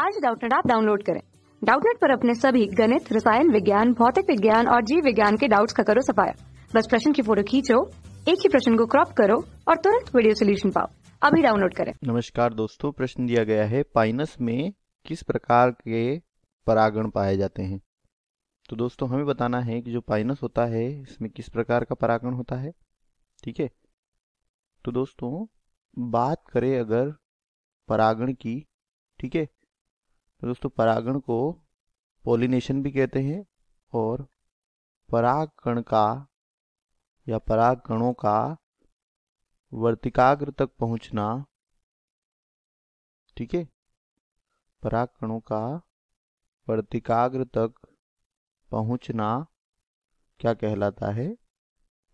आज डाउटनेट आप डाउनलोड करें डाउटनेट पर अपने सभी गणित रसायन विज्ञान भौतिक विज्ञान और जीव विज्ञान के डाउट्स का करो सफाया बस प्रश्न की फोटो खींचो एक ही प्रश्न को क्रॉप करो और तुरंत वीडियो सोल्यूशन पाओ अभी डाउनलोड करें नमस्कार दोस्तों प्रश्न दिया गया है पाइनस में किस प्रकार के परागण पाए जाते हैं तो दोस्तों हमें बताना है कि जो पाइनस होता है इसमें किस प्रकार का परागण होता है ठीक है तो दोस्तों बात करें अगर परागण की ठीक है तो दोस्तों परागण को पोलिनेशन भी कहते हैं और परागकण का या परागकणों का वर्तिकाग्र तक पहुंचना ठीक है परागकणों का वर्तिकाग्र तक पहुंचना क्या कहलाता है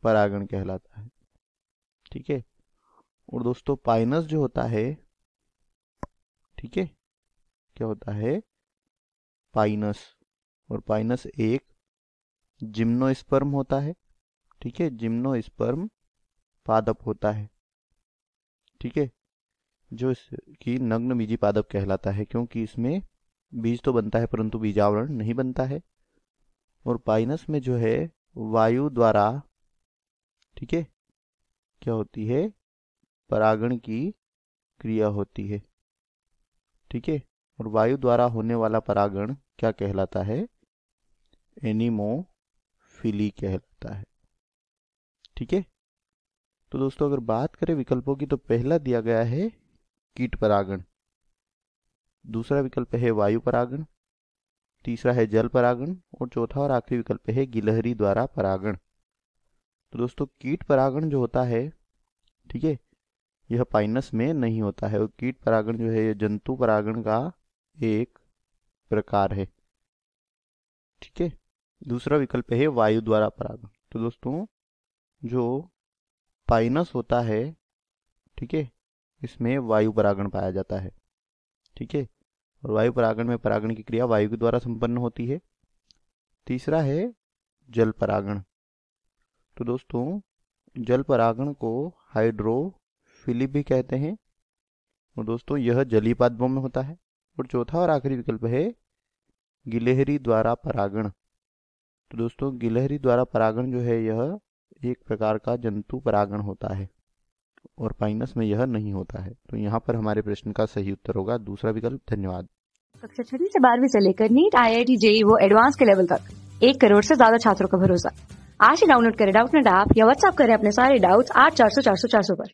परागण कहलाता है ठीक है और दोस्तों पाइनस जो होता है ठीक है क्या होता है पाइनस और पाइनस एक जिम्नोस्पर्म होता है ठीक है जिम्नोस्पर्म पादप होता है ठीक है जो इसकी नग्न बीजी पादप कहलाता है क्योंकि इसमें बीज तो बनता है परंतु बीजावरण नहीं बनता है और पाइनस में जो है वायु द्वारा ठीक है क्या होती है परागण की क्रिया होती है ठीक है और वायु द्वारा होने वाला परागण क्या कहलाता है एनिमोफिली कहलाता है ठीक है तो दोस्तों अगर बात करें विकल्पों की तो पहला दिया गया है कीट परागण दूसरा विकल्प है वायु परागण तीसरा है जल परागण और चौथा और आखिरी विकल्प है गिलहरी द्वारा परागण तो दोस्तों कीट परागण जो होता है ठीक है यह पाइनस में नहीं होता है और कीट परागण जो है यह जंतु परागण का एक प्रकार है ठीक है दूसरा विकल्प है वायु द्वारा परागण तो दोस्तों जो पाइनस होता है ठीक है इसमें वायु परागण पाया जाता है ठीक है और वायु परागण में परागण की क्रिया वायु के द्वारा संपन्न होती है तीसरा है जल परागण तो दोस्तों जल परागण को हाइड्रोफिली भी कहते हैं और दोस्तों यह जलीय पादपों में होता है और चौथा और आखिरी विकल्प है गिलहरी द्वारा परागण तो दोस्तों गिलहरी द्वारा परागण जो है यह एक प्रकार का जंतु परागण होता है और पाइनस में यह नहीं होता है तो यहाँ पर हमारे प्रश्न का सही उत्तर होगा दूसरा विकल्प धन्यवाद कक्षा छठी से बारहवीं से लेकर NEET IIT JEE वो एडवांस के लेवल तक एक करोड़ से ज्यादा छात्रों का भरोसा आज ही डाउनलोड करें डाउट नेट ऐप या व्हाट्सअप करें अपने सारे डाउट्स आठ चार सौ चार सौ चार सौ पर